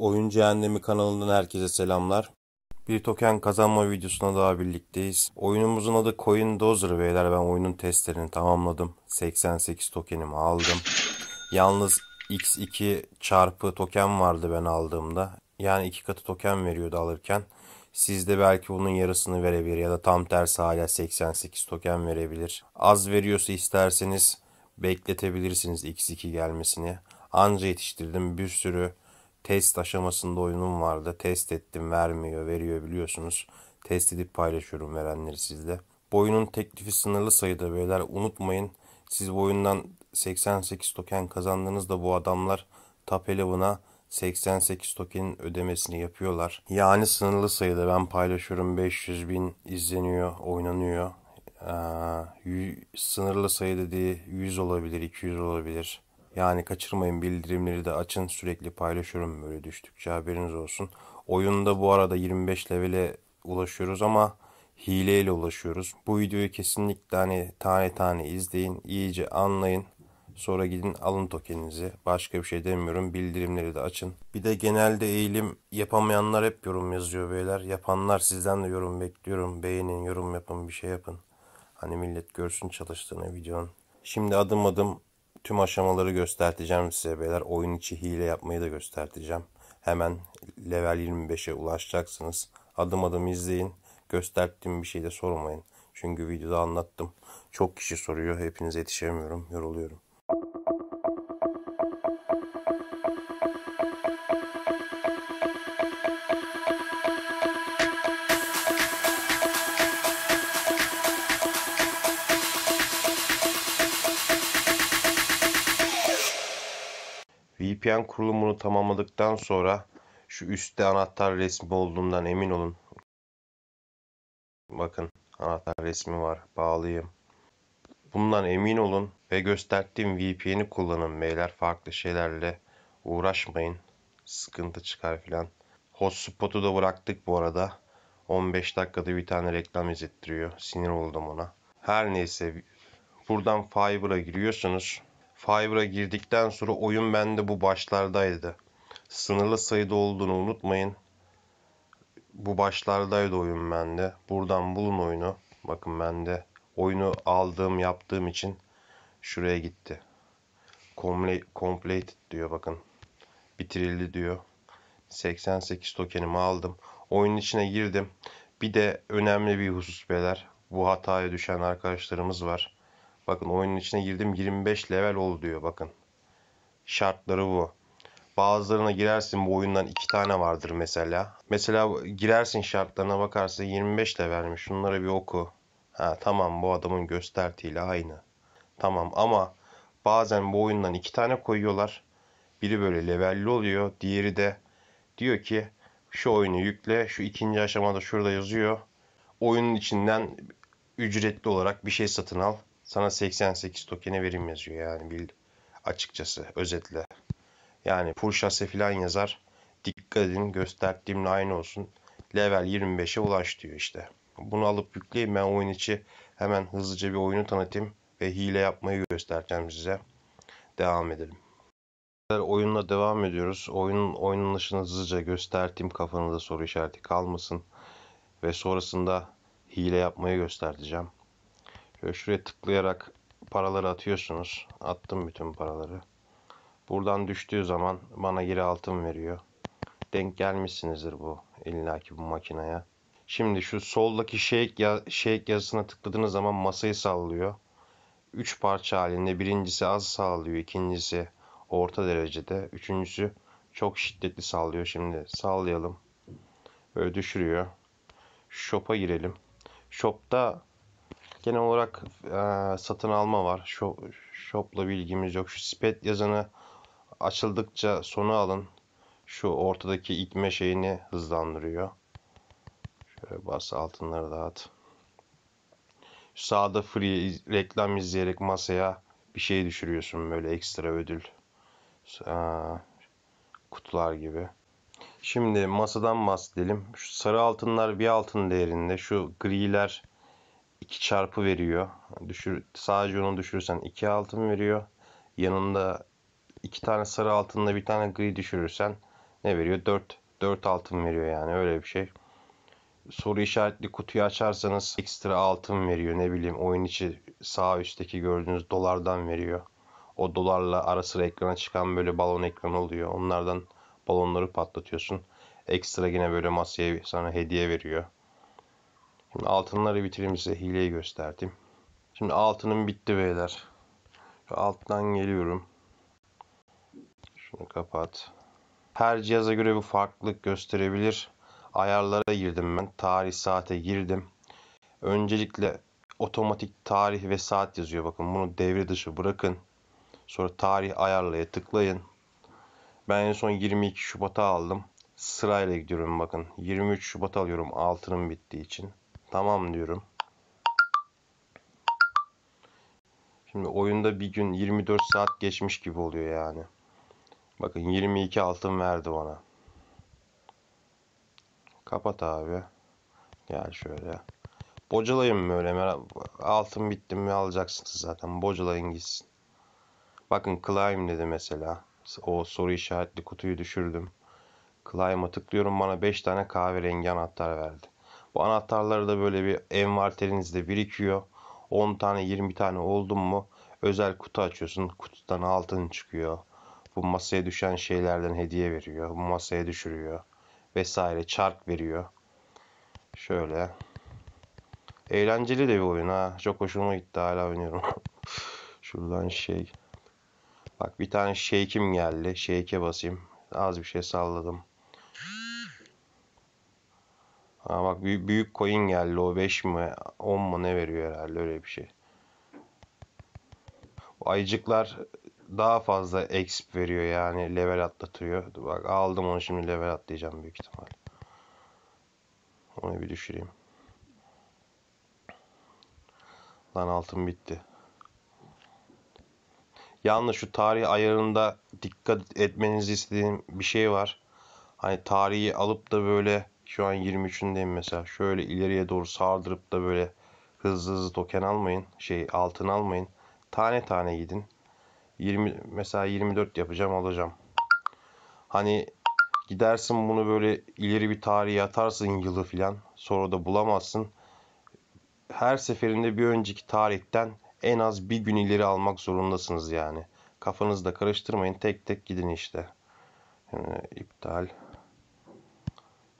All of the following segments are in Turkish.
Oyun Cehennemi kanalından herkese selamlar. Bir token kazanma videosuna daha birlikteyiz. Oyunumuzun adı Coin Dozer beyler. Ben oyunun testlerini tamamladım. 88 tokenimi aldım. Yalnız x2 çarpı token vardı ben aldığımda. Yani iki katı token veriyordu alırken. Siz de belki bunun yarısını verebilir ya da tam tersi hala 88 token verebilir. Az veriyorsa isterseniz bekletebilirsiniz x2 gelmesini. Anca yetiştirdim bir sürü test aşamasında oyunum vardı. Test ettim vermiyor veriyor biliyorsunuz. Test edip paylaşıyorum verenleri sizde. Bu oyunun teklifi sınırlı sayıda beyler unutmayın. Siz bu oyundan 88 token kazandığınızda bu adamlar Top 11'a 88 token ödemesini yapıyorlar. Yani sınırlı sayıda ben paylaşıyorum 500 bin izleniyor, oynanıyor. Ee, sınırlı sayı dediği 100 olabilir, 200 olabilir. Yani kaçırmayın bildirimleri de açın sürekli paylaşıyorum böyle düştükçe haberiniz olsun. Oyunda bu arada 25 levele ulaşıyoruz ama hileyle ulaşıyoruz. Bu videoyu kesinlikle hani tane tane izleyin, iyice anlayın. Sonra gidin alın tokeninizi. Başka bir şey demiyorum. Bildirimleri de açın. Bir de genelde eğilim yapamayanlar hep yorum yazıyor beyler. Yapanlar sizden de yorum bekliyorum. Beğenin, yorum yapın, bir şey yapın. Hani millet görsün çalıştığını videonun. Şimdi adım adım Tüm aşamaları göstereceğim size beyler. Oyun içi hile yapmayı da göstereceğim. Hemen level 25'e ulaşacaksınız. Adım adım izleyin. Gösterttiğim bir şey de sormayın. Çünkü videoda anlattım. Çok kişi soruyor. Hepinize yetişemiyorum. Yoruluyorum. VPN kurulumunu tamamladıktan sonra şu üstte anahtar resmi olduğundan emin olun. Bakın anahtar resmi var. Bağlayayım. Bundan emin olun ve gösterdiğim VPN'i kullanın beyler. Farklı şeylerle uğraşmayın. Sıkıntı çıkar filan. Hotspot'u da bıraktık bu arada. 15 dakikada bir tane reklam izlettiriyor. Sinir oldum ona. Her neyse buradan Fiverr'a giriyorsunuz. Fiver'a girdikten sonra oyun bende bu başlardaydı. Sınırlı sayıda olduğunu unutmayın. Bu başlardaydı oyun bende. Buradan bulun oyunu. Bakın bende. Oyunu aldığım yaptığım için şuraya gitti. Comple complete diyor bakın. Bitirildi diyor. 88 tokenimi aldım. Oyunun içine girdim. Bir de önemli bir husus beyler. Bu hataya düşen arkadaşlarımız var. Bakın oyunun içine girdim 25 level ol diyor bakın. Şartları bu. Bazılarına girersin bu oyundan 2 tane vardır mesela. Mesela girersin şartlarına bakarsın 25 levelmiş. Şunları bir oku. Ha tamam bu adamın göstertiyle aynı. Tamam ama bazen bu oyundan 2 tane koyuyorlar. Biri böyle levelli oluyor. Diğeri de diyor ki şu oyunu yükle. Şu ikinci aşamada şurada yazıyor. Oyunun içinden ücretli olarak bir şey satın al sana 88 tokeni verim yazıyor yani bil açıkçası özetle. Yani purşase falan yazar. Dikkat edin gösterdiğimle aynı olsun. Level 25'e ulaş diyor işte. Bunu alıp yükleyin ben oyun içi hemen hızlıca bir oyunu tanıtayım ve hile yapmayı göstereceğim size. Devam edelim. Oyunla devam ediyoruz. Oyunun oynanışını hızlıca gösterdiğim kafanızda soru işareti kalmasın. Ve sonrasında hile yapmayı göstereceğim. Şöyle ee, şuraya tıklayarak paraları atıyorsunuz. Attım bütün paraları. Buradan düştüğü zaman bana geri altın veriyor. Denk gelmişsinizdir bu illaki bu makineye. Şimdi şu soldaki shake, ya shake yazısına tıkladığınız zaman masayı sallıyor. Üç parça halinde birincisi az sallıyor, ikincisi orta derecede, üçüncüsü çok şiddetli sallıyor. Şimdi sallayalım. Böyle düşürüyor. Shop'a girelim. Shop'ta Genel olarak e, satın alma var. Shop, shop'la bilgimiz yok. Şu spet yazanı açıldıkça sonu alın. Şu ortadaki itme şeyini hızlandırıyor. Şöyle bas altınları dağıt. Şu sağda free reklam izleyerek masaya bir şey düşürüyorsun böyle ekstra ödül. Aa, kutular gibi. Şimdi masadan bahsedelim. Şu sarı altınlar bir altın değerinde. Şu griler 2 çarpı veriyor. Düşür, sadece onu düşürürsen 2 altın veriyor. Yanında 2 tane sarı altınla bir tane gri düşürürsen ne veriyor? 4 4 altın veriyor yani öyle bir şey. Soru işaretli kutuyu açarsanız ekstra altın veriyor. Ne bileyim oyun içi sağ üstteki gördüğünüz dolardan veriyor. O dolarla ara sıra ekrana çıkan böyle balon ekranı oluyor. Onlardan balonları patlatıyorsun. Ekstra yine böyle masaya sana hediye veriyor. Şimdi altınları bitireyim size hileyi gösterdim. Şimdi altının bitti beyler. Şu alttan geliyorum. Şunu kapat. Her cihaza göre bir farklılık gösterebilir. Ayarlara girdim ben. Tarih saate girdim. Öncelikle otomatik tarih ve saat yazıyor. Bakın bunu devre dışı bırakın. Sonra tarih ayarlaya tıklayın. Ben en son 22 Şubat'a aldım. Sırayla gidiyorum bakın. 23 Şubat alıyorum altının bittiği için. Tamam diyorum. Şimdi oyunda bir gün 24 saat geçmiş gibi oluyor yani. Bakın 22 altın verdi bana. Kapat abi. Gel şöyle. Bocalayın mı öyle Altın bitti mi alacaksınız zaten. Bocalayın gitsin. Bakın climb dedi mesela. O soru işaretli kutuyu düşürdüm. Climb'a tıklıyorum bana 5 tane kahverengi anahtar verdi. Bu anahtarları da böyle bir envanterinizde birikiyor. 10 tane 20 tane oldun mu özel kutu açıyorsun. Kutudan altın çıkıyor. Bu masaya düşen şeylerden hediye veriyor. Bu masaya düşürüyor. Vesaire çark veriyor. Şöyle. Eğlenceli de bir oyun ha. Çok hoşuma gitti hala oynuyorum. Şuradan şey. Bak bir tane şeykim geldi. Şeyke basayım. Az bir şey salladım. Ha bak büyük, büyük coin geldi o 5 mi 10 mu ne veriyor herhalde öyle bir şey. O ayıcıklar daha fazla exp veriyor yani level atlatıyor. Bak aldım onu şimdi level atlayacağım büyük ihtimal. Onu bir düşüreyim. Lan altın bitti. Yalnız şu tarih ayarında dikkat etmenizi istediğim bir şey var. Hani tarihi alıp da böyle şu an 23'ündeyim mesela. Şöyle ileriye doğru sardırıp da böyle hızlı hızlı token almayın. Şey altın almayın. Tane tane gidin. 20 mesela 24 yapacağım alacağım. Hani gidersin bunu böyle ileri bir tarihe atarsın yılı filan. Sonra da bulamazsın. Her seferinde bir önceki tarihten en az bir gün ileri almak zorundasınız yani. Kafanızda karıştırmayın. Tek tek gidin işte. Yani ee, iptal.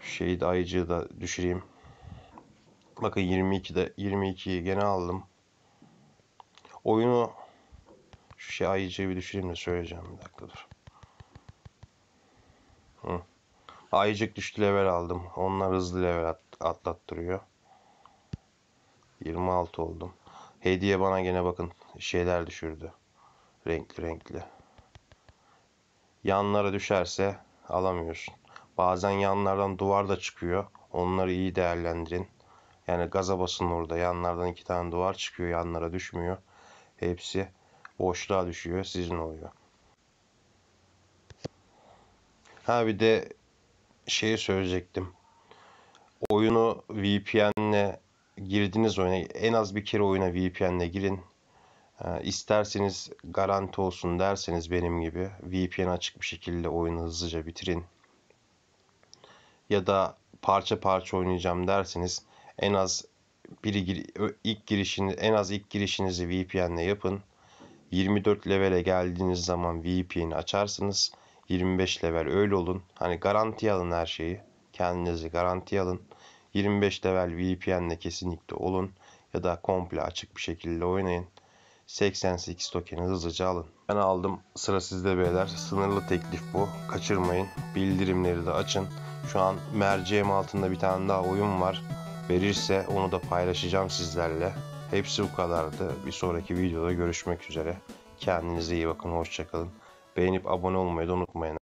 Şehit ayıcığı da düşüreyim. Bakın 22'de 22'yi gene aldım. Oyunu şu şey ayıcığı bir düşüreyim de söyleyeceğim bir dakika dur. Hı. Ayıcık düştü level aldım. Onlar hızlı level at atlattırıyor. 26 oldum. Hediye bana gene bakın şeyler düşürdü. Renkli renkli. Yanlara düşerse alamıyorsun. Bazen yanlardan duvar da çıkıyor. Onları iyi değerlendirin. Yani gaza basın orada. Yanlardan iki tane duvar çıkıyor. Yanlara düşmüyor. Hepsi boşluğa düşüyor. Sizin oluyor. Ha bir de şeyi söyleyecektim. Oyunu VPN'le girdiniz oyuna. En az bir kere oyuna VPN'le girin. İsterseniz garanti olsun derseniz benim gibi VPN açık bir şekilde oyunu hızlıca bitirin ya da parça parça oynayacağım derseniz en az biri ilk girişini en az ilk girişinizi VPN'le yapın. 24 levele geldiğiniz zaman VPN'i açarsınız. 25 level öyle olun. Hani garanti alın her şeyi. Kendinizi garanti alın. 25 level VPN'le kesinlikle olun ya da komple açık bir şekilde oynayın. 88 tokeni hızlıca alın. Ben aldım. Sıra sizde beyler. Sınırlı teklif bu. Kaçırmayın. Bildirimleri de açın. Şu an merceğim altında bir tane daha oyun var. Verirse onu da paylaşacağım sizlerle. Hepsi bu kadardı. Bir sonraki videoda görüşmek üzere. Kendinize iyi bakın. Hoşçakalın. Beğenip abone olmayı da unutmayın.